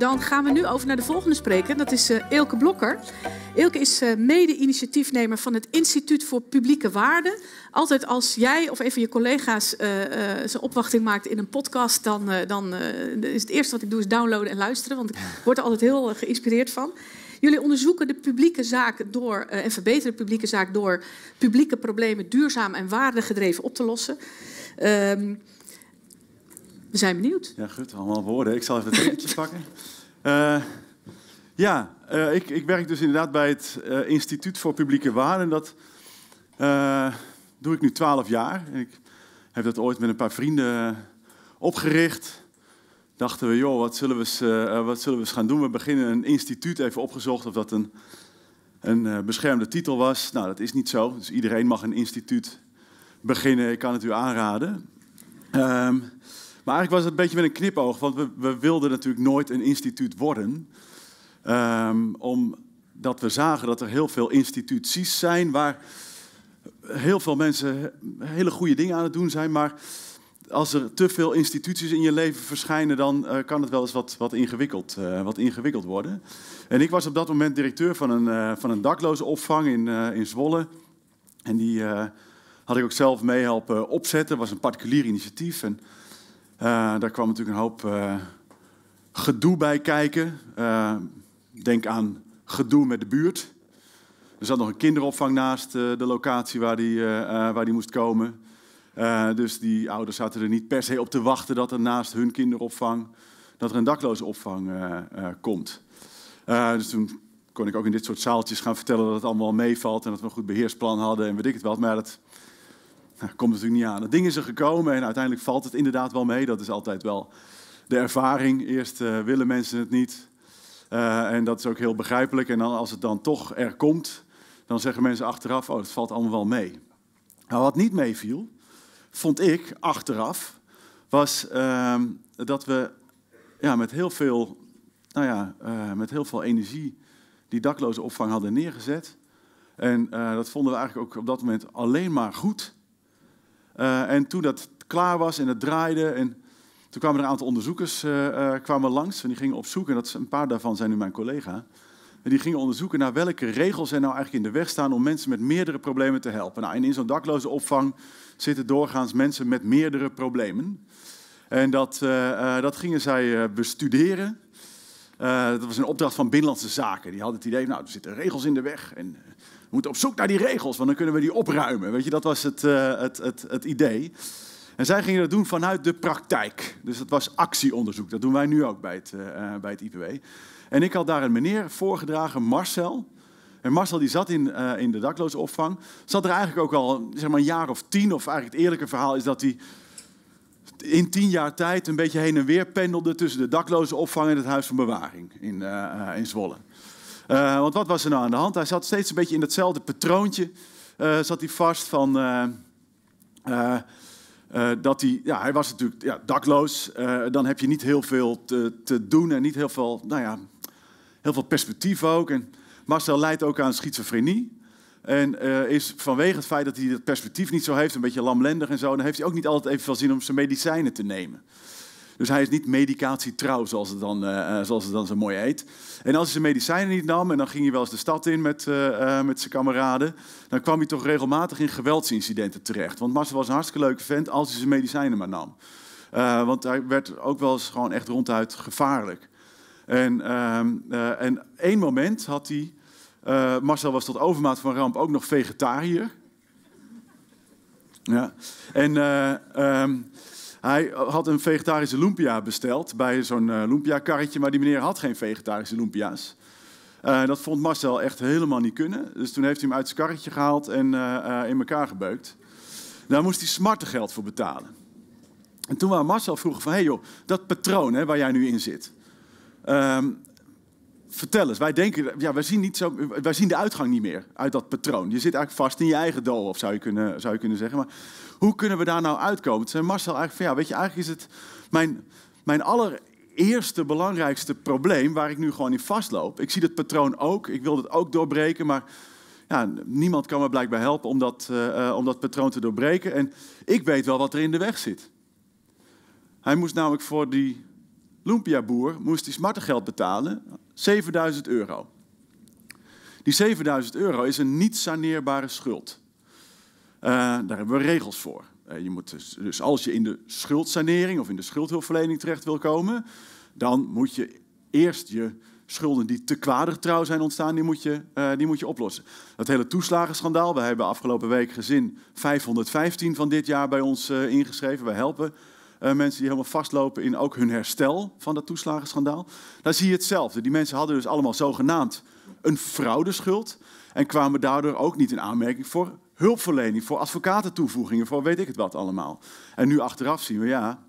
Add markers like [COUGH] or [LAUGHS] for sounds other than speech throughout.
dan gaan we nu over naar de volgende spreker. Dat is uh, Eelke Blokker. Elke is uh, mede-initiatiefnemer van het Instituut voor Publieke Waarden. Altijd als jij of een van je collega's uh, zijn opwachting maakt in een podcast... dan, dan is het eerste wat ik doe is downloaden en luisteren. Want ik word er altijd heel geïnspireerd van. Jullie onderzoeken de publieke zaak door, en verbeteren de publieke zaak door publieke problemen duurzaam en waardegedreven op te lossen. Ehm, we zijn benieuwd. Ja, goed. Allemaal woorden. Ik zal even de tekentje [LAUGHS] pakken. Eh, ja, eh, ik, ik, werk dus inderdaad bij het eh, Instituut voor Publieke Waarden. Dat doe ik nu twaalf jaar. En ik heb dat ooit met een paar vrienden opgericht. Dachten we, joh, wat zullen we, eens, wat zullen we eens gaan doen? We beginnen een instituut. Even opgezocht of dat een, een beschermde titel was. Nou, dat is niet zo. Dus iedereen mag een instituut beginnen. Ik kan het u aanraden. Ehm, maar eigenlijk was het een beetje met een knipoog, want we, we wilden natuurlijk nooit een instituut worden. Ehm, omdat we zagen dat er heel veel instituties zijn waar heel veel mensen hele goede dingen aan het doen zijn. Maar als er te veel instituties in je leven verschijnen, dan eh, kan het wel eens wat, wat, ingewikkeld, eh, wat ingewikkeld worden. En ik was op dat moment directeur van een, uh, van een dakloze opvang in, in Zwolle. En die had ik ook zelf meehelpen opzetten. Het was een particulier initiatief. En eh, daar kwam natuurlijk een hoop eh, gedoe bij kijken. Eh, denk aan gedoe met de buurt. Er zat nog een kinderopvang naast de locatie waar die, waar die moest komen. dus die ouders zaten er niet per se op te wachten dat er naast hun kinderopvang dat er een dakloze opvang komt. dus toen kon ik ook in dit soort zaaltjes gaan vertellen dat het allemaal meevalt en dat we een goed beheersplan hadden en weet ik het wel, Maar ja, nou, komt natuurlijk niet aan. Het ding is er gekomen en uiteindelijk valt het inderdaad wel mee. Dat is altijd wel de ervaring. Eerst eh, willen mensen het niet. Eh, en dat is ook heel begrijpelijk. En dan, als het dan toch er komt, dan zeggen mensen achteraf: Oh, het valt allemaal wel mee. Nou, wat niet meeviel, vond ik achteraf, was ehm, dat we ja, met, heel veel, nou ja, eh, met heel veel energie die dakloze opvang hadden neergezet. En dat vonden we eigenlijk ook op dat moment alleen maar goed. Eh, en toen dat klaar was en het draaide, en toen kwamen er een aantal onderzoekers eh, eh, kwamen langs en die gingen op zoek, en dat een paar daarvan zijn nu mijn collega. En die gingen onderzoeken naar welke regels er nou eigenlijk in de weg staan om mensen met meerdere problemen te helpen. Nou, en in zo'n dakloze opvang zitten doorgaans mensen met meerdere problemen. En dat, dat gingen zij bestuderen. dat was een opdracht van Binnenlandse Zaken. Die hadden het idee, nou, er zitten regels in de weg en moeten op zoek naar die regels, want dan kunnen we die opruimen. Weet je, dat was het, eh, het, het, het idee. En zij gingen dat doen vanuit de praktijk. Dus dat was actieonderzoek. Dat doen wij nu ook bij het, eh, bij het IPW. En ik had daar een meneer voorgedragen, Marcel. En Marcel die zat in, eh, in de dakloze opvang. Zat er eigenlijk ook al zeg maar, een jaar of tien. Of eigenlijk het eerlijke verhaal is dat hij in tien jaar tijd een beetje heen en weer pendelde tussen de dakloze opvang en het huis van bewaring in, in Zwolle. Eh, want wat was er nou aan de hand? Hij zat steeds een beetje in datzelfde patroontje. Eh, zat hij vast van. Eh, dat hij, ja, hij was natuurlijk ja, dakloos. dan heb je niet heel veel te, te, doen en niet heel veel, nou ja, heel veel perspectief ook. En Marcel leidt ook aan schizofrenie. En is vanwege het feit dat hij dat perspectief niet zo heeft, een beetje lamlendig en zo, dan heeft hij ook niet altijd veel zin om zijn medicijnen te nemen. Dus hij is niet medicatietrouw, zoals het dan, eh, eh, zoals het dan zo mooi heet. En als hij zijn medicijnen niet nam, en dan ging hij wel eens de stad in met, eh, met zijn kameraden, dan kwam hij toch regelmatig in geweldsincidenten terecht. Want Marcel was een hartstikke leuke vent als hij zijn medicijnen maar nam. want hij werd ook wel eens gewoon echt ronduit gevaarlijk. En, ehm, en één moment had hij. Marcel was tot overmaat van ramp ook nog vegetariër. Ja. En, ehm, hij had een vegetarische lumpia besteld bij zo'n uh, lumpia-karretje, maar die meneer had geen vegetarische lumpia's. Eh, dat vond Marcel echt helemaal niet kunnen. Dus toen heeft hij hem uit zijn karretje gehaald en eh, in elkaar gebeukt. Daar moest hij smartengeld voor betalen. En toen wou Marcel vroegen van, hé hey joh, dat patroon hè, waar jij nu in zit. Ehm, Vertel eens, wij denken, ja, wij zien, niet zo, wij zien de uitgang niet meer uit dat patroon. Je zit eigenlijk vast in je eigen dol, of zou je kunnen, zou je kunnen zeggen. Maar hoe kunnen we daar nou uitkomen? Toen zei Marcel eigenlijk van, ja, weet je, eigenlijk is het mijn, mijn allereerste belangrijkste probleem waar ik nu gewoon in vastloop. Ik zie dat patroon ook, ik wil dat ook doorbreken, maar ja, niemand kan me blijkbaar helpen om dat, eh, eh, om dat patroon te doorbreken. En ik weet wel wat er in de weg zit. Hij moest namelijk voor die Lumpiaboer, moest hij smartengeld betalen 7000 euro. Die 7000 euro is een niet saneerbare schuld. Eh, daar hebben we regels voor. Eh, je moet dus, dus, als je in de schuldsanering of in de schuldhulpverlening terecht wil komen, dan moet je eerst je schulden die te kwader trouw zijn ontstaan, die moet je, eh, die moet je oplossen. Dat hele toeslagenschandaal, we hebben afgelopen week gezin 515 van dit jaar bij ons ingeschreven. Wij helpen eh, mensen die helemaal vastlopen in ook hun herstel van dat toeslagenschandaal. Daar zie je hetzelfde. Die mensen hadden dus allemaal zogenaamd een fraudeschuld. En kwamen daardoor ook niet in aanmerking voor hulpverlening, voor advocatentoevoegingen, voor weet ik het wat allemaal. En nu achteraf zien we, ja,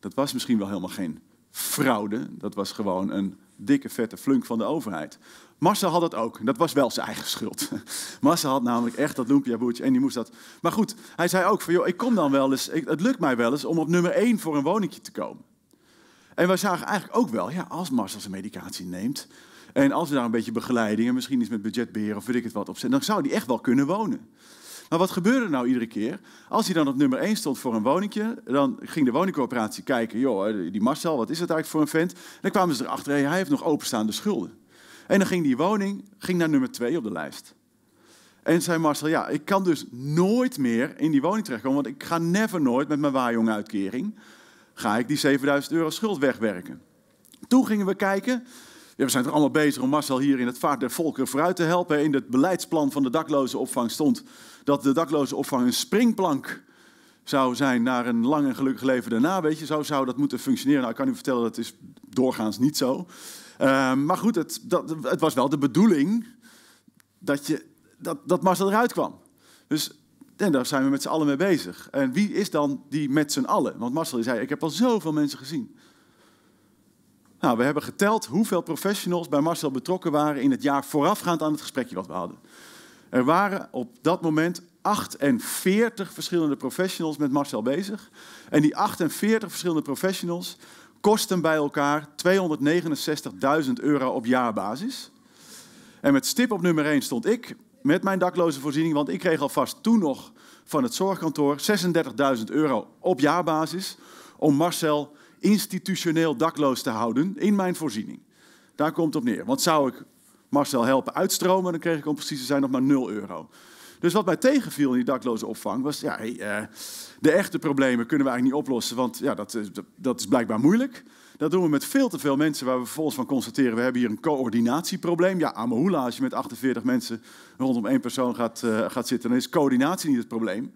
dat was misschien wel helemaal geen fraude. Dat was gewoon een dikke vette flunk van de overheid. Marcel had dat ook. Dat was wel zijn eigen schuld. [LAUGHS] Marcel had namelijk echt dat loempia boertje en die moest dat. Maar goed, hij zei ook van, joh, ik kom dan wel eens, ik, het lukt mij wel eens om op nummer één voor een woningje te komen. En wij zagen eigenlijk ook wel, ja, als Marcel zijn medicatie neemt en als we daar een beetje begeleiding en misschien iets met budgetbeheer of weet ik het wat op zijn, dan zou hij echt wel kunnen wonen. Maar wat gebeurde nou iedere keer? Als hij dan op nummer 1 stond voor een woningje, dan ging de woningcoöperatie kijken, joh, die Marcel, wat is dat eigenlijk voor een vent? En dan kwamen ze erachter, hij heeft nog openstaande schulden. En dan ging die woning ging naar nummer twee op de lijst. En zei Marcel, ja, ik kan dus nooit meer in die woning terechtkomen, want ik ga never nooit met mijn waaijonguitkering, ga ik die 7000 euro schuld wegwerken. Toen gingen we kijken, ja, we zijn er allemaal bezig om Marcel hier in het vaart der volken vooruit te helpen. In het beleidsplan van de daklozenopvang stond dat de daklozenopvang een springplank zou zijn naar een lang en gelukkig leven daarna. Weet je, zo zou dat moeten functioneren. Nou, ik kan u vertellen, dat is doorgaans niet zo. Eh, maar goed, het, dat, het was wel de bedoeling dat, je, dat, dat Marcel eruit kwam. Dus en daar zijn we met z'n allen mee bezig. En wie is dan die met z'n allen? Want Marcel zei, ik heb al zoveel mensen gezien. Nou, we hebben geteld hoeveel professionals bij Marcel betrokken waren in het jaar voorafgaand aan het gesprekje wat we hadden. Er waren op dat moment 48 verschillende professionals met Marcel bezig. En die 48 verschillende professionals Kosten bij elkaar 269.000 euro op jaarbasis. En met stip op nummer 1 stond ik met mijn dakloze voorziening, want ik kreeg alvast toen nog van het zorgkantoor 36.000 euro op jaarbasis om Marcel institutioneel dakloos te houden in mijn voorziening. Daar komt het op neer. Want zou ik Marcel helpen uitstromen, dan kreeg ik om precies te zijn nog maar 0 euro. Dus wat mij tegenviel in die dakloze opvang was, ja, hey, eh, de echte problemen kunnen we eigenlijk niet oplossen, want ja, dat, dat, is blijkbaar moeilijk. Dat doen we met veel te veel mensen waar we vervolgens van constateren, we hebben hier een coördinatieprobleem. Ja, Amahula, als je met 48 mensen rondom één persoon gaat, eh, gaat zitten, dan is coördinatie niet het probleem.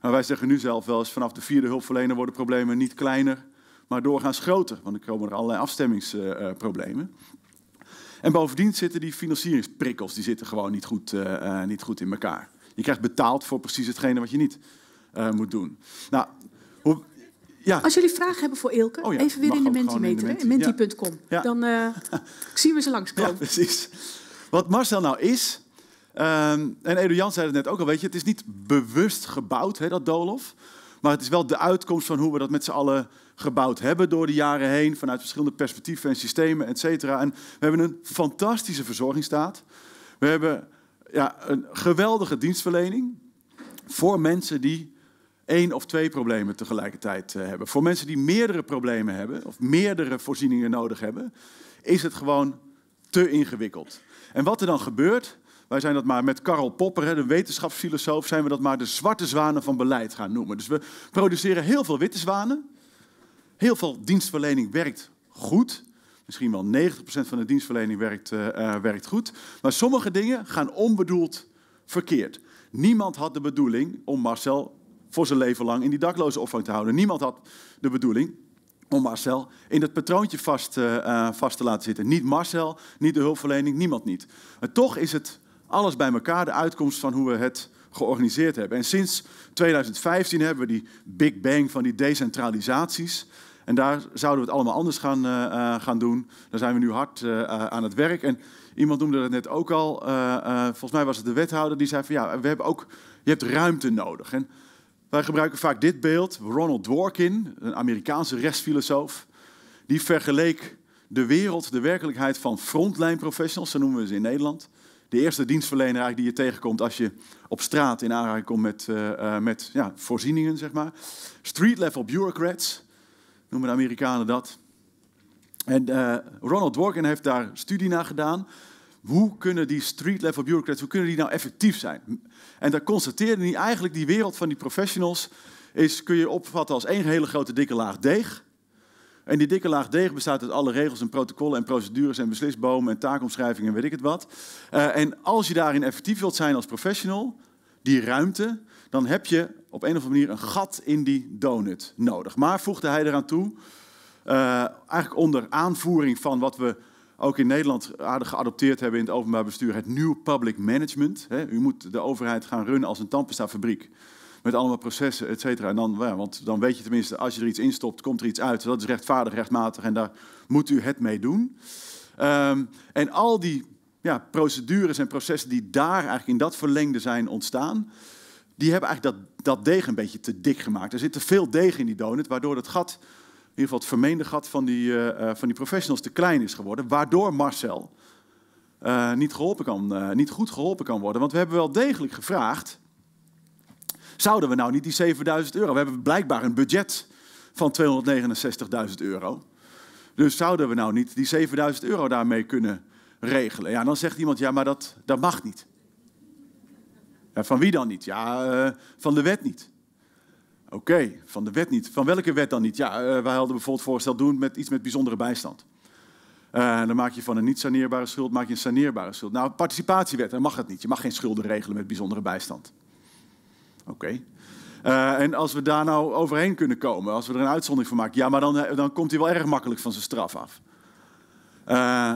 Maar wij zeggen nu zelf wel eens, vanaf de vierde hulpverlener worden problemen niet kleiner, maar doorgaans groter. Want dan komen er allerlei afstemmingsproblemen. en bovendien zitten die financieringsprikkels die zitten gewoon niet goed, eh, niet goed in elkaar. Je krijgt betaald voor precies hetgene wat je niet eh, moet doen. Nou, hoe, ja. Als jullie vragen hebben voor Ilke, oh even weer in de Menti meter In menti.com. Dan eh, [LAUGHS] zien we ze langskomen. Ja, precies. Wat Marcel nou is... Ehm, en Edo Jan zei het net ook al, weet je, het is niet bewust gebouwd, dat Dolof, Maar het is wel de uitkomst van hoe we dat met z'n allen gebouwd hebben door de jaren heen. Vanuit verschillende perspectieven en systemen, et cetera. En we hebben een fantastische verzorgingsstaat. We hebben ja, een geweldige dienstverlening voor mensen die één of twee problemen tegelijkertijd eh, hebben. Voor mensen die meerdere problemen hebben of meerdere voorzieningen nodig hebben, is het gewoon te ingewikkeld. En wat er dan gebeurt, wij zijn dat maar met Karl Popper, de wetenschapsfilosoof, zijn we dat maar de zwarte zwanen van beleid gaan noemen. Dus we produceren heel veel witte zwanen. Heel veel dienstverlening werkt goed. Misschien wel 90% van de dienstverlening werkt, eh, eh, werkt goed. Maar sommige dingen gaan onbedoeld verkeerd. Niemand had de bedoeling om Marcel voor zijn leven lang in die dakloze opvang te houden. Niemand had de bedoeling om Marcel in dat patroontje vast, eh, vast te laten zitten. Niet Marcel, niet de hulpverlening, niemand niet. Maar toch is het alles bij elkaar de uitkomst van hoe we het georganiseerd hebben. En sinds 2015 hebben we die Big Bang van die decentralisaties. En daar zouden we het allemaal anders gaan, eh, eh, gaan doen. Daar zijn we nu hard eh, aan het werk. En iemand noemde dat net ook al. volgens mij was het de wethouder die zei van ja, we hebben ook, je hebt ruimte nodig. En wij gebruiken vaak dit beeld. Ronald Dworkin, een Amerikaanse rechtsfilosoof, die vergeleek de wereld, de werkelijkheid van frontline professionals, zo noemen we ze in Nederland. De eerste dienstverlener eigenlijk die je tegenkomt als je op straat in aanraking komt met, met ja, voorzieningen, zeg maar. Street level bureaucrats, noemen de Amerikanen dat. En eh, Ronald Dworkin heeft daar studie naar gedaan. Hoe kunnen die street-level bureaucrats, hoe kunnen die nou effectief zijn? En daar constateerde hij eigenlijk die wereld van die professionals... Is, kun je opvatten als één hele grote dikke laag deeg. En die dikke laag deeg bestaat uit alle regels en protocollen en procedures en beslisbomen en taakomschrijvingen en weet ik het wat. Eh, en als je daarin effectief wilt zijn als professional, die ruimte, dan heb je op een of andere manier een gat in die donut nodig. Maar voegde hij eraan toe, eh, eigenlijk onder aanvoering van wat we ook in Nederland aardig geadopteerd hebben in het openbaar bestuur, het nieuw public management. u moet de overheid gaan runnen als een tandpastafabriek. Met allemaal processen, et cetera. En dan, ja, want dan weet je tenminste, als je er iets instopt, komt er iets uit. Dat is rechtvaardig, rechtmatig en daar moet u het mee doen. Ehm, en al die ja, procedures en processen die daar eigenlijk in dat verlengde zijn ontstaan, die hebben eigenlijk dat, dat deeg een beetje te dik gemaakt. Er zit te veel deeg in die donut, waardoor het gat, in ieder geval het vermeende gat van die, eh, eh, van die professionals te klein is geworden. Waardoor Marcel eh, niet, geholpen kan, niet goed geholpen kan worden. Want we hebben wel degelijk gevraagd, zouden we nou niet die 7000 euro? We hebben blijkbaar een budget van 269.000 euro. Dus zouden we nou niet die 7000 euro daarmee kunnen regelen? Ja, dan zegt iemand, ja, maar dat, dat mag niet van wie dan niet? Ja, eh, van de wet niet. Oké, van de wet niet. Van welke wet dan niet? Ja, uh, wij hadden bijvoorbeeld voorstel doen met iets met bijzondere bijstand. Eh, dan maak je van een niet saneerbare schuld maak je een saneerbare schuld. Nou, participatiewet, daar mag dat niet. Je mag geen schulden regelen met bijzondere bijstand. Oké. en als we daar nou overheen kunnen komen, als we er een uitzondering van maken, ja, maar dan, dan komt hij wel erg makkelijk van zijn straf af. Eh,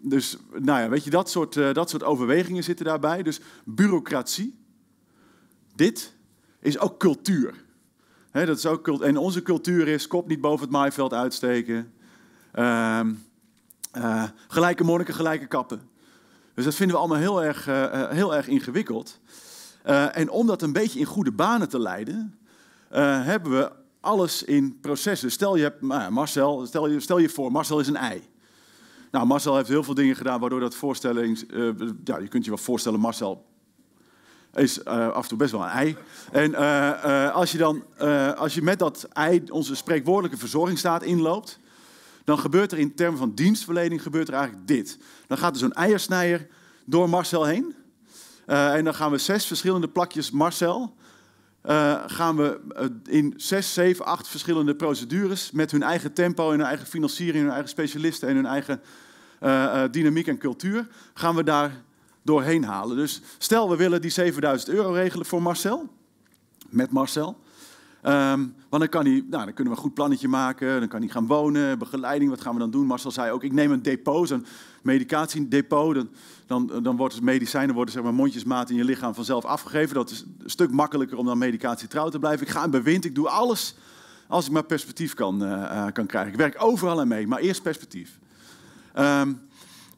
dus nou ja, weet je, dat soort, eh, dat soort overwegingen zitten daarbij. Dus bureaucratie, dit is ook cultuur. dat is ook en onze cultuur is kop niet boven het maaiveld uitsteken. Ehm, eh, gelijke monniken, gelijke kappen. Dus dat vinden we allemaal heel erg, heel erg ingewikkeld. en om dat een beetje in goede banen te leiden, hebben we alles in processen. Stel je hebt, nou Marcel, stel je, stel je voor, Marcel is een ei. Nou, Marcel heeft heel veel dingen gedaan waardoor dat voorstelling... Eh, ja, je kunt je wel voorstellen, Marcel is eh, af en toe best wel een ei. En eh, als, je dan, als je met dat ei onze spreekwoordelijke verzorgingsstaat inloopt... dan gebeurt er in termen van dienstverlening gebeurt er eigenlijk dit. Dan gaat er zo'n eiersnijer door Marcel heen... en dan gaan we zes verschillende plakjes Marcel eh, gaan we eh, in zes, zeven, acht verschillende procedures met hun eigen tempo en hun eigen financiering, hun eigen specialisten en hun eigen eh, dynamiek en cultuur, gaan we daar doorheen halen. Dus stel we willen die 7000 euro regelen voor Marcel, met Marcel, Um, want dan, kan hij, nou, dan kunnen we een goed plannetje maken, dan kan hij gaan wonen, begeleiding, wat gaan we dan doen? Marcel zei ook, ik neem een depot, een medicatiedepot. Dan, dan, dan het medicijnen worden zeg maar, mondjesmaat in je lichaam vanzelf afgegeven. Dat is een stuk makkelijker om dan medicatie trouw te blijven. Ik ga in bewind, ik doe alles als ik maar perspectief kan, eh, eh, kan krijgen. Ik werk overal aan mee, maar eerst perspectief. Ehm,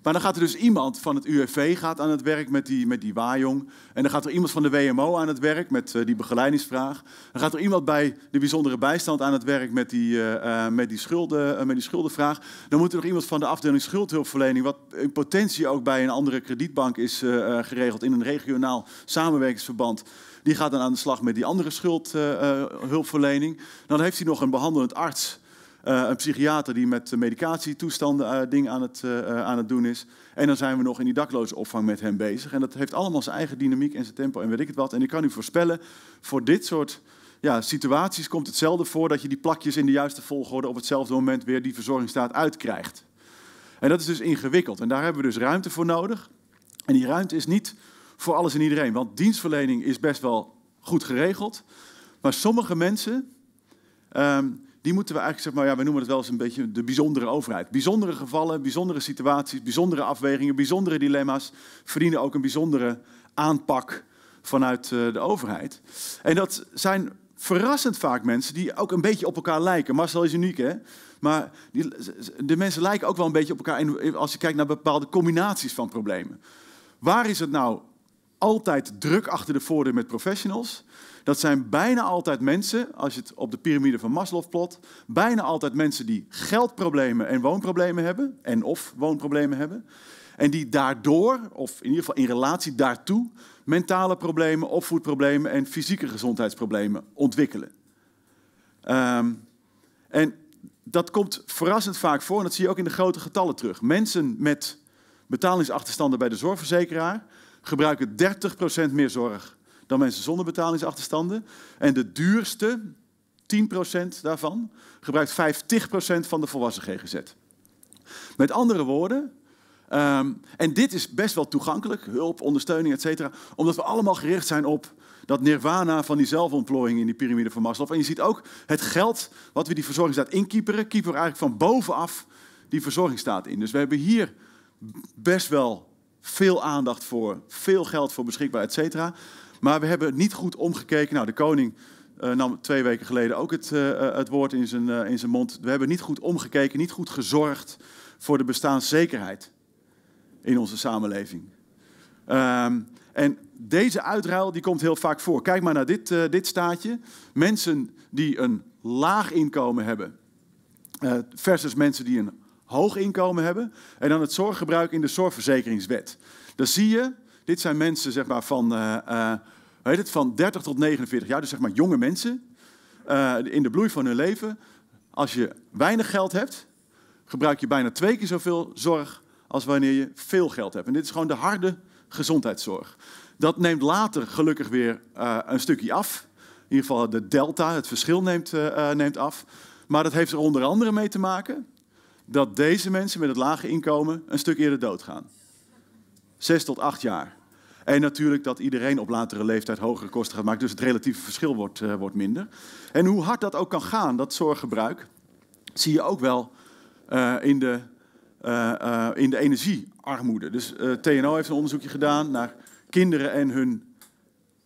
maar dan gaat er dus iemand van het UWV gaat aan het werk met die, met die waaijong. En dan gaat er iemand van de WMO aan het werk met eh, die begeleidingsvraag. Dan gaat er iemand bij de bijzondere bijstand aan het werk met die, eh, eh, met die, schulden, met die schuldenvraag. Dan moet er nog iemand van de afdeling schuldhulpverlening, wat in potentie ook bij een andere kredietbank is geregeld in een regionaal samenwerkingsverband. Die gaat dan aan de slag met die andere schuldhulpverlening. dan heeft hij nog een behandelend arts eh, een psychiater die met medicatietoestanden eh, dingen aan het, eh, aan het doen is. En dan zijn we nog in die daklozenopvang met hem bezig. En dat heeft allemaal zijn eigen dynamiek en zijn tempo en weet ik het wat. En ik kan u voorspellen, voor dit soort ja, situaties komt hetzelfde voor dat je die plakjes in de juiste volgorde op hetzelfde moment weer die verzorgingstaat uitkrijgt. En dat is dus ingewikkeld. En daar hebben we dus ruimte voor nodig. En die ruimte is niet voor alles en iedereen, want dienstverlening is best wel goed geregeld. Maar sommige mensen ehm, die moeten we eigenlijk, zeg maar, ja, we noemen het wel eens een beetje de bijzondere overheid. Bijzondere gevallen, bijzondere situaties, bijzondere afwegingen, bijzondere dilemma's verdienen ook een bijzondere aanpak vanuit eh, de overheid. En dat zijn verrassend vaak mensen die ook een beetje op elkaar lijken. Marcel is uniek, hè? Maar die, de mensen lijken ook wel een beetje op elkaar als je kijkt naar bepaalde combinaties van problemen. Waar is het nou altijd druk achter de voordeur met professionals? Dat zijn bijna altijd mensen, als je het op de piramide van Maslow plot, bijna altijd mensen die geldproblemen en woonproblemen hebben, en of woonproblemen hebben, en die daardoor, of in ieder geval in relatie daartoe, mentale problemen, opvoedproblemen en fysieke gezondheidsproblemen ontwikkelen. Ehm, en dat komt verrassend vaak voor en dat zie je ook in de grote getallen terug. Mensen met betalingsachterstanden bij de zorgverzekeraar gebruiken 30% meer zorg dan mensen zonder betalingsachterstanden. En de duurste, 10% daarvan, gebruikt 50% van de volwassen GGZ. Met andere woorden, ehm, en dit is best wel toegankelijk, hulp, ondersteuning, et cetera, omdat we allemaal gericht zijn op dat nirvana van die zelfontplooiing in die piramide van Maslow. En je ziet ook het geld wat we die verzorgingsstaat inkieperen, kiepen we eigenlijk van bovenaf die verzorgingsstaat in. Dus we hebben hier best wel veel aandacht voor, veel geld voor beschikbaar, et cetera. Maar we hebben niet goed omgekeken. Nou, de koning eh, nam twee weken geleden ook het, eh, eh, het woord in zijn, in zijn mond. We hebben niet goed omgekeken, niet goed gezorgd voor de bestaanszekerheid in onze samenleving. Ehm, en deze uitruil die komt heel vaak voor. Kijk maar naar dit, dit staatje. Mensen die een laag inkomen hebben versus mensen die een hoog inkomen hebben. En dan het zorggebruik in de zorgverzekeringswet. Dan zie je dit zijn mensen zeg maar, van, weet eh, eh, het, van 30 tot 49 jaar, dus zeg maar jonge mensen. Eh, in de bloei van hun leven. Als je weinig geld hebt, gebruik je bijna twee keer zoveel zorg als wanneer je veel geld hebt. En dit is gewoon de harde gezondheidszorg. Dat neemt later gelukkig weer een stukje af. In ieder geval de delta, het verschil neemt, neemt af. Maar dat heeft er onder andere mee te maken dat deze mensen met het lage inkomen een stuk eerder doodgaan. Zes tot acht jaar. En natuurlijk dat iedereen op latere leeftijd hogere kosten gaat maken. Dus het relatieve verschil wordt, eh, wordt minder. En hoe hard dat ook kan gaan, dat zorggebruik, zie je ook wel eh, in, de, uh, in de energiearmoede. Dus TNO heeft een onderzoekje gedaan naar kinderen en hun,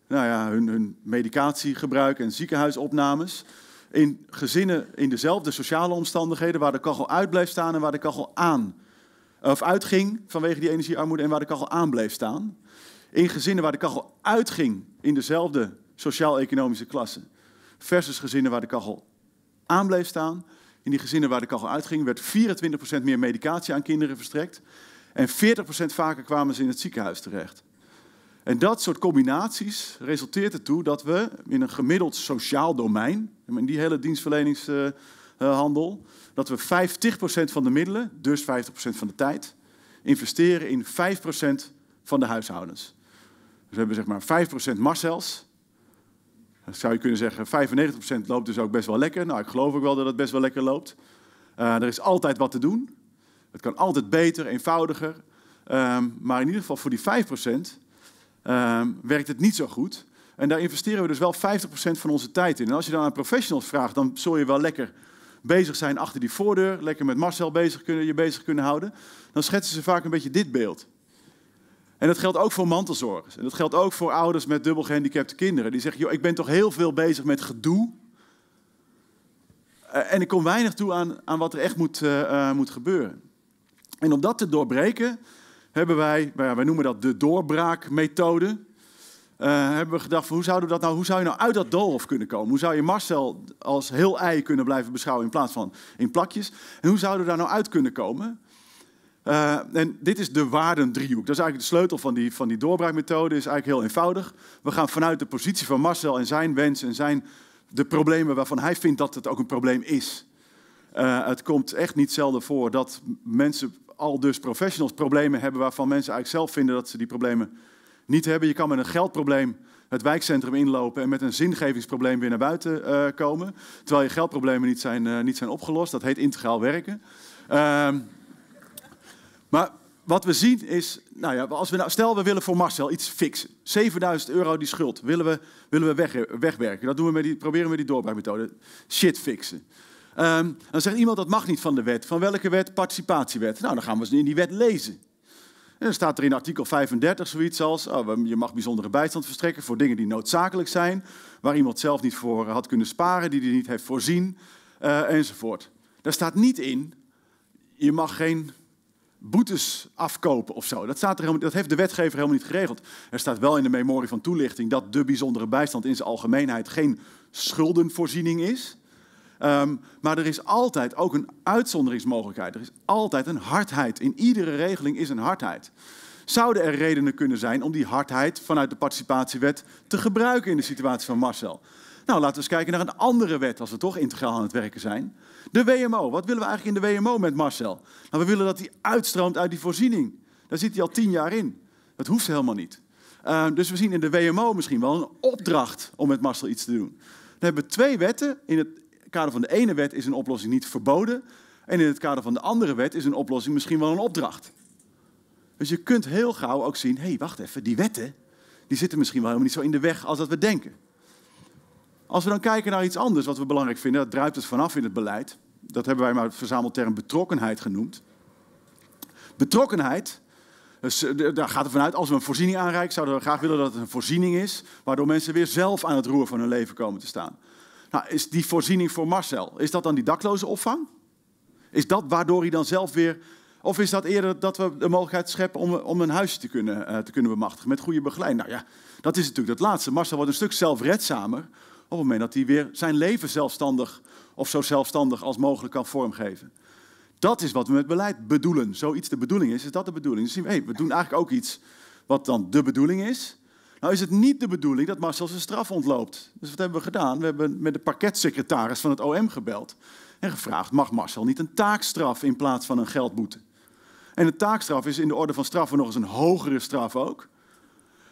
nou ja, hun, hun medicatiegebruik en ziekenhuisopnames. In gezinnen in dezelfde sociale omstandigheden, waar de kachel uit bleef staan en waar de kachel aan of uitging vanwege die energiearmoede en waar de kachel aan bleef staan. In gezinnen waar de kachel uitging in dezelfde sociaal-economische klasse. Versus gezinnen waar de kachel aan bleef staan. In die gezinnen waar de kachel uitging werd 24% meer medicatie aan kinderen verstrekt. En 40% vaker kwamen ze in het ziekenhuis terecht. En dat soort combinaties resulteert ertoe dat we in een gemiddeld sociaal domein, in die hele dienstverleningshandel, dat we 50% van de middelen, dus 50% van de tijd, investeren in 5% van de huishoudens. Dus we hebben zeg maar 5% Marcels. Dan zou je kunnen zeggen, 95% loopt dus ook best wel lekker. Nou, ik geloof ook wel dat het best wel lekker loopt. Eh, er is altijd wat te doen. Het kan altijd beter, eenvoudiger. Ehm, maar in ieder geval voor die 5% ehm, werkt het niet zo goed. En daar investeren we dus wel 50% van onze tijd in. En als je dan aan professionals vraagt, dan zul je wel lekker bezig zijn achter die voordeur. Lekker met Marcel bezig kunnen, je bezig kunnen houden. Dan schetsen ze vaak een beetje dit beeld. En dat geldt ook voor mantelzorgers. En dat geldt ook voor ouders met dubbel gehandicapte kinderen. Die zeggen, joh, ik ben toch heel veel bezig met gedoe. Eh, en ik kom weinig toe aan, aan wat er echt moet, eh, eh, moet gebeuren. En om dat te doorbreken, hebben wij, nou wij noemen dat de doorbraakmethode. hebben we gedacht, van, hoe, zouden we dat nou, hoe zou je nou uit dat doolhof kunnen komen? Hoe zou je Marcel als heel ei kunnen blijven beschouwen in plaats van in plakjes? En hoe zouden we daar nou uit kunnen komen? Eh, en dit is de waardendriehoek. Dat is eigenlijk de sleutel van die, van die doorbraakmethode. is eigenlijk heel eenvoudig. We gaan vanuit de positie van Marcel en zijn wensen en zijn de problemen waarvan hij vindt dat het ook een probleem is. Eh, het komt echt niet zelden voor dat mensen, al dus professionals, problemen hebben waarvan mensen eigenlijk zelf vinden dat ze die problemen niet hebben. Je kan met een geldprobleem het wijkcentrum inlopen en met een zingevingsprobleem weer naar buiten eh, komen. Terwijl je geldproblemen niet zijn, niet zijn opgelost. Dat heet integraal werken. Ehm, maar wat we zien is, nou ja, als we nou, stel we willen voor Marcel iets fixen. 7000 euro die schuld willen we, willen we weg, wegwerken. Dat doen we met die, proberen we die doorbraakmethode. Shit fixen. Ehm, dan zegt iemand dat mag niet van de wet. Van welke wet? Participatiewet. Nou, dan gaan we eens in die wet lezen. En dan staat er in artikel 35 zoiets als: oh, je mag bijzondere bijstand verstrekken voor dingen die noodzakelijk zijn, waar iemand zelf niet voor had kunnen sparen, die hij niet heeft voorzien, eh, enzovoort. Daar staat niet in: je mag geen boetes afkopen of zo. Dat, staat er helemaal, dat heeft de wetgever helemaal niet geregeld. Er staat wel in de memorie van toelichting dat de bijzondere bijstand in zijn algemeenheid geen schuldenvoorziening is. Ehm, maar er is altijd ook een uitzonderingsmogelijkheid. Er is altijd een hardheid. In iedere regeling is een hardheid. Zouden er redenen kunnen zijn om die hardheid vanuit de participatiewet te gebruiken in de situatie van Marcel? Nou, laten we eens kijken naar een andere wet als we toch integraal aan het werken zijn. De WMO. Wat willen we eigenlijk in de WMO met Marcel? Nou, we willen dat hij uitstroomt uit die voorziening. Daar zit hij al tien jaar in. Dat hoeft helemaal niet. Ehm, dus we zien in de WMO misschien wel een opdracht om met Marcel iets te doen. Dan hebben we twee wetten. In het kader van de ene wet is een oplossing niet verboden. En in het kader van de andere wet is een oplossing misschien wel een opdracht. Dus je kunt heel gauw ook zien, hé, hey, wacht even, die wetten, die zitten misschien wel helemaal niet zo in de weg als dat we denken. Als we dan kijken naar iets anders wat we belangrijk vinden, dat druipt het vanaf in het beleid. Dat hebben wij maar het verzamelterm betrokkenheid genoemd. Betrokkenheid, dus, eh, daar gaat het vanuit, als we een voorziening aanreiken, zouden we graag willen dat het een voorziening is, waardoor mensen weer zelf aan het roer van hun leven komen te staan. Nou, is die voorziening voor Marcel, is dat dan die dakloze opvang? Is dat waardoor hij dan zelf weer. Of is dat eerder dat we de mogelijkheid scheppen om, om een huisje te kunnen, eh, te kunnen bemachtigen met goede begeleiding? Nou ja, dat is natuurlijk dat laatste. Marcel wordt een stuk zelfredzamer op het moment dat hij weer zijn leven zelfstandig of zo zelfstandig als mogelijk kan vormgeven. Dat is wat we met beleid bedoelen. Zoiets de bedoeling is, is dat de bedoeling. Dus zien we, hey, we doen eigenlijk ook iets wat dan de bedoeling is. Nou is het niet de bedoeling dat Marcel zijn straf ontloopt. Dus wat hebben we gedaan? We hebben met de parketsecretaris van het OM gebeld. En gevraagd, mag Marcel niet een taakstraf in plaats van een geldboete? En een taakstraf is in de orde van straffen nog eens een hogere straf ook.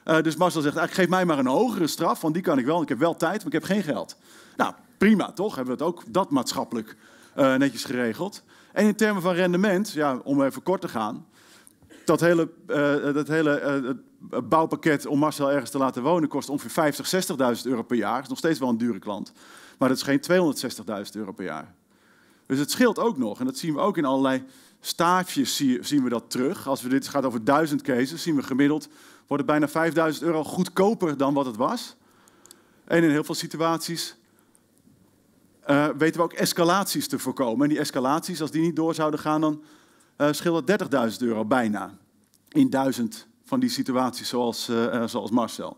Eh, dus Marcel zegt, ik ah, geef mij maar een hogere straf, want die kan ik wel. Ik heb wel tijd, maar ik heb geen geld. Nou, prima toch? Hebben we het ook dat maatschappelijk eh, netjes geregeld. En in termen van rendement, ja, om even kort te gaan. Dat hele, eh, dat hele bouwpakket om Marcel ergens te laten wonen kost ongeveer 50.000, 60.000 euro per jaar. is nog steeds wel een dure klant. Maar dat is geen 260.000 euro per jaar. Dus het scheelt ook nog. En dat zien we ook in allerlei staafjes zien we dat terug. Als we dit gaat over duizend cases, zien we gemiddeld wordt het bijna 5000 euro goedkoper dan wat het was. En in heel veel situaties eh, weten we ook escalaties te voorkomen. En die escalaties, als die niet door zouden gaan, dan uh, scheelt dat 30.000 euro bijna. In duizend van die situaties zoals, eh, zoals Marcel.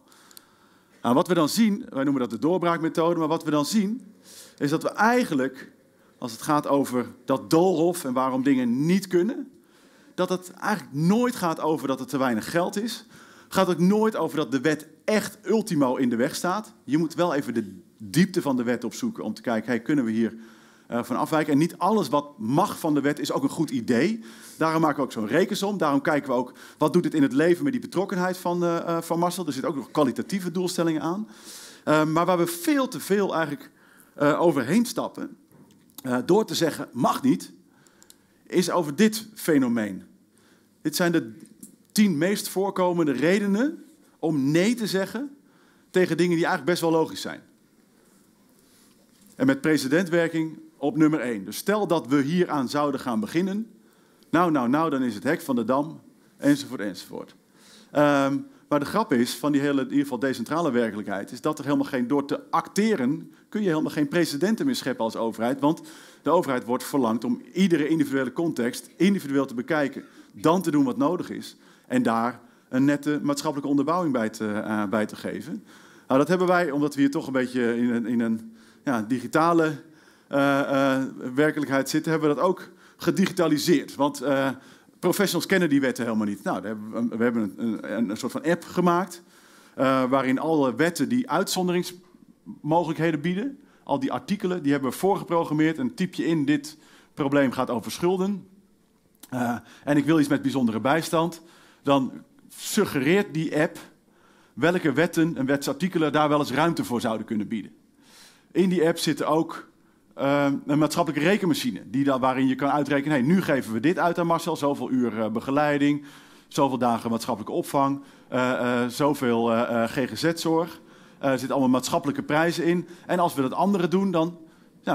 Nou, wat we dan zien, wij noemen dat de doorbraakmethode, maar wat we dan zien is dat we eigenlijk, als het gaat over dat doolhof en waarom dingen niet kunnen, dat het eigenlijk nooit gaat over dat er te weinig geld is, gaat ook nooit over dat de wet echt ultimo in de weg staat. Je moet wel even de diepte van de wet opzoeken om te kijken, kunnen we hier eh, van afwijken? En niet alles wat mag van de wet is ook een goed idee. Daarom maken we ook zo'n rekensom. Daarom kijken we ook, wat doet het in het leven met die betrokkenheid van, eh, eh, van Marcel? Er zitten ook nog kwalitatieve doelstellingen aan. maar waar we veel te veel eigenlijk overheen stappen, door te zeggen, mag niet, is over dit fenomeen. Dit zijn de 10 meest voorkomende redenen om nee te zeggen tegen dingen die eigenlijk best wel logisch zijn. En met precedentwerking op nummer één. Dus stel dat we hieraan zouden gaan beginnen. Nou, nou, nou, dan is het hek van de dam, enzovoort, enzovoort. Um, maar de grap is van die hele, in ieder geval decentrale werkelijkheid, is dat er helemaal geen, door te acteren, kun je helemaal geen precedenten meer scheppen als overheid. Want de overheid wordt verlangd om iedere individuele context individueel te bekijken, dan te doen wat nodig is en daar een nette maatschappelijke onderbouwing eh, bij te, geven. Nou, dat hebben wij omdat we hier toch een beetje in een, in een ja, digitale eh, eh, werkelijkheid zitten, hebben we dat ook gedigitaliseerd. Want professionals kennen die wetten helemaal niet. Nou, we hebben een, een, een soort van app gemaakt waarin alle wetten die uitzonderingsmogelijkheden bieden, al die artikelen, die hebben we voorgeprogrammeerd. Een typje in, dit probleem gaat over schulden. en ik wil iets met bijzondere bijstand dan suggereert die app welke wetten en wetsartikelen daar wel eens ruimte voor zouden kunnen bieden. In die app zitten ook ehm, een maatschappelijke rekenmachine, die dan, waarin je kan uitrekenen: hey, nu geven we dit uit aan Marcel, zoveel uur eh, begeleiding, zoveel dagen maatschappelijke opvang, eh, eh, zoveel GGZ-zorg. er zitten allemaal maatschappelijke prijzen in. En als we dat andere doen, dan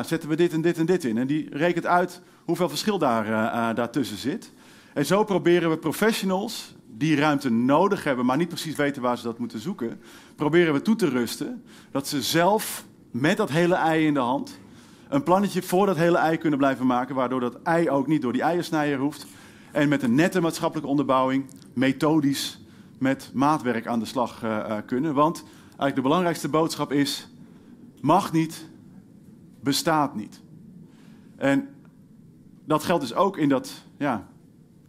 zetten we dit en dit en dit in. En die rekent uit hoeveel verschil daar, daartussen zit. En zo proberen we professionals die ruimte nodig hebben, maar niet precies weten waar ze dat moeten zoeken, proberen we toe te rusten dat ze zelf met dat hele ei in de hand een plannetje voor dat hele ei kunnen blijven maken, waardoor dat ei ook niet door die eiersnijer hoeft. En met een nette maatschappelijke onderbouwing methodisch met maatwerk aan de slag eh, eh, kunnen. Want eigenlijk de belangrijkste boodschap is: mag niet, bestaat niet. En dat geldt dus ook in dat ja,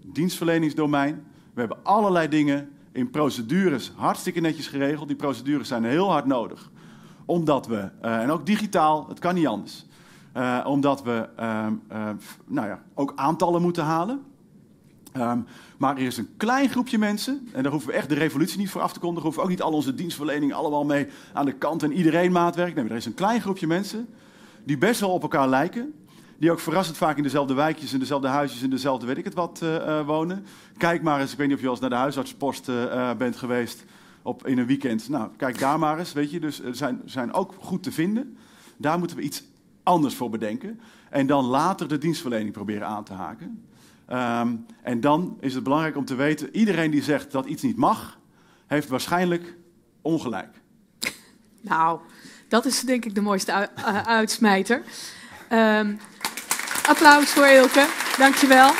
dienstverleningsdomein. We hebben allerlei dingen in procedures hartstikke netjes geregeld. Die procedures zijn heel hard nodig. Omdat we, eh, en ook digitaal, het kan niet anders. Eh, omdat we ehm, ehm, nou ja, ook aantallen moeten halen. Ehm, maar er is een klein groepje mensen, en daar hoeven we echt de revolutie niet voor af te kondigen. Hoeven ook niet al onze dienstverlening allemaal mee aan de kant en iedereen maatwerk. Nee, er is een klein groepje mensen die best wel op elkaar lijken die ook verrassend vaak in dezelfde wijkjes, in dezelfde huisjes, in dezelfde weet ik het wat eh, eh, wonen. Kijk maar eens, ik weet niet of je al eens naar de huisartspost eh, bent geweest op, in een weekend. Nou, kijk daar maar eens, weet je. Dus zijn, zijn ook goed te vinden. Daar moeten we iets anders voor bedenken. En dan later de dienstverlening proberen aan te haken. Ehm, en dan is het belangrijk om te weten, iedereen die zegt dat iets niet mag, heeft waarschijnlijk ongelijk. Nou, dat is denk ik de mooiste uitsmijter. Um, Applaus voor Ilke. Dankjewel.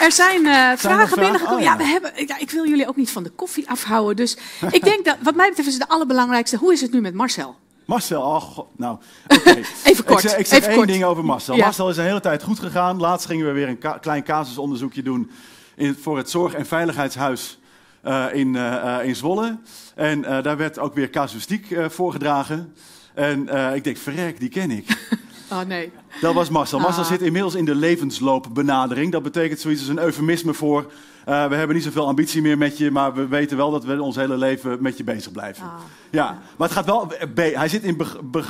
Er zijn eh, vragen vragen binnengekomen. Oh, ja. we hebben, ja, ik wil jullie ook niet van de koffie afhouden. Dus ik denk dat, wat mij betreft, is de allerbelangrijkste. Hoe is het nu met Marcel? Marcel, oh, nou. Okay. [LAUGHS] even kort. Ik, zeg even één ding over Marcel. Marcel is een hele tijd goed gegaan. Laatst gingen we weer een klein casusonderzoekje doen in, voor het Zorg- en Veiligheidshuis eh, in, eh, in Zwolle. En daar werd ook weer casuïstiek voorgedragen. En eh, ik denk, verrek, die ken ik. [LAUGHS] Oh nee. Dat was Marcel. Marcel ah. zit inmiddels in de levensloopbenadering. Dat betekent zoiets als een eufemisme voor... Eh, we hebben niet zoveel ambitie meer met je, maar we weten wel dat we ons hele leven met je bezig blijven. Ah. Ja. maar het gaat wel... Hij zit in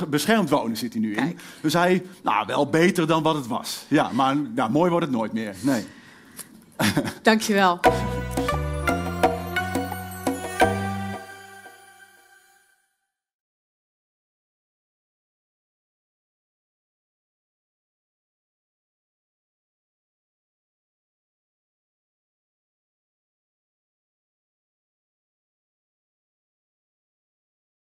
beschermd wonen, zit hij nu in. Dus hij, nou, wel beter dan wat het was. Ja, maar nou, mooi wordt het nooit meer. Nee. Dankjewel. [LAUGHS]